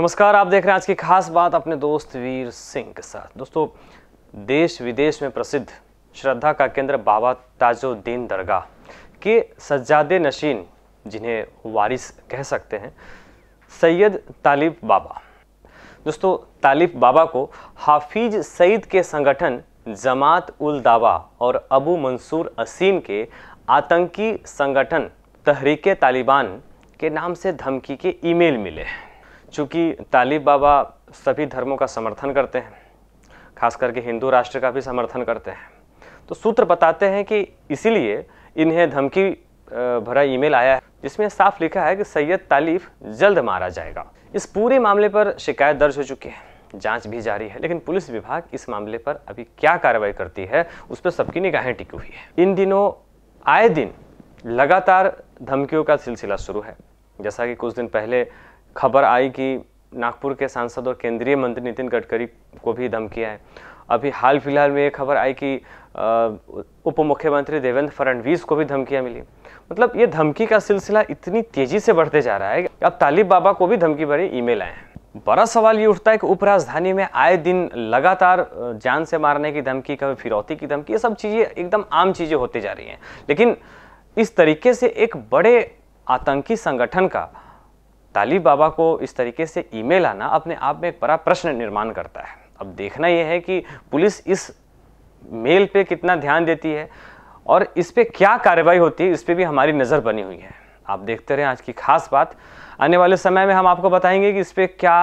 नमस्कार आप देख रहे हैं आज की खास बात अपने दोस्त वीर सिंह के साथ दोस्तों देश विदेश में प्रसिद्ध श्रद्धा का केंद्र बाबा ताजुद्दीन दरगाह के सज्जादे नशीन जिन्हें वारिस कह सकते हैं सैयद तालिब बाबा दोस्तों तालिब बाबा को हाफिज सईद के संगठन जमात उल दावा और अबू मंसूर असीम के आतंकी संगठन तहरीक तालिबान के नाम से धमकी के ईमेल मिले हैं चूँकि तालिब बाबा सभी धर्मों का समर्थन करते हैं खास करके हिंदू राष्ट्र का भी समर्थन करते हैं तो सूत्र बताते हैं कि इसीलिए इन्हें धमकी भरा ईमेल आया है जिसमें साफ लिखा है कि सैयद तालिफ जल्द मारा जाएगा इस पूरे मामले पर शिकायत दर्ज हो चुकी है जांच भी जारी है लेकिन पुलिस विभाग इस मामले पर अभी क्या कार्रवाई करती है उस पर सबकी निगाहें टिकी हुई है इन दिनों आए दिन लगातार धमकियों का सिलसिला शुरू है जैसा कि कुछ दिन पहले खबर आई कि नागपुर के सांसद और केंद्रीय मंत्री नितिन गडकरी को भी धमकिया है अभी हाल फिलहाल में ये खबर आई कि उप मुख्यमंत्री देवेंद्र फडणवीस को भी धमकियाँ मिली मतलब ये धमकी का सिलसिला इतनी तेजी से बढ़ते जा रहा है अब तालिब बाबा को भी धमकी भरे ईमेल आए हैं बड़ा सवाल ये उठता है कि उपराजधानी में आए दिन लगातार जान से मारने की धमकी कभी फिरौती की धमकी ये सब चीज़ें एकदम आम चीज़ें होती जा रही हैं लेकिन इस तरीके से एक बड़े आतंकी संगठन का ताली बाबा को इस तरीके से ईमेल आना अपने आप में एक बड़ा प्रश्न निर्माण करता है अब देखना यह है कि पुलिस इस मेल पे कितना ध्यान देती है और इस पर क्या कार्रवाई होती है इस पर भी हमारी नज़र बनी हुई है आप देखते रहें आज की खास बात आने वाले समय में हम आपको बताएंगे कि इस पर क्या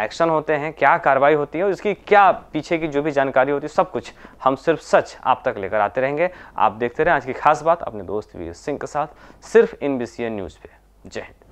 एक्शन होते हैं क्या कार्रवाई होती है और इसकी क्या पीछे की जो भी जानकारी होती है सब कुछ हम सिर्फ सच आप तक लेकर आते रहेंगे आप देखते रहें आज की खास बात अपने दोस्त वीर सिंह के साथ सिर्फ इन बी न्यूज़ पे जय हिंद